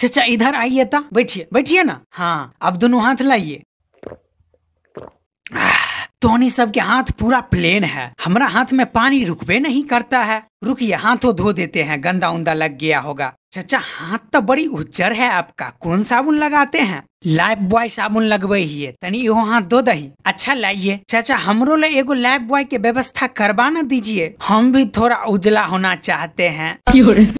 चचा इधर आइए ता बैठिए बैठिए ना हाँ अब दोनों हाथ लाइए सब के हाथ पूरा प्लेन है हमारा हाथ में पानी रुकवे नहीं करता है रुकिए हाथों धो देते हैं गंदा उंदा लग गया होगा चचा हाथ तो बड़ी उज्जर है आपका कौन साबुन लगाते हैं लाइफ बॉय साबुन लगवे ही तनी यो हाथ दो दही अच्छा लाइए चाचा हमरो ले एगो लाइफ बॉय के व्यवस्था करवा ना दीजिए हम भी थोड़ा उजला होना चाहते हैं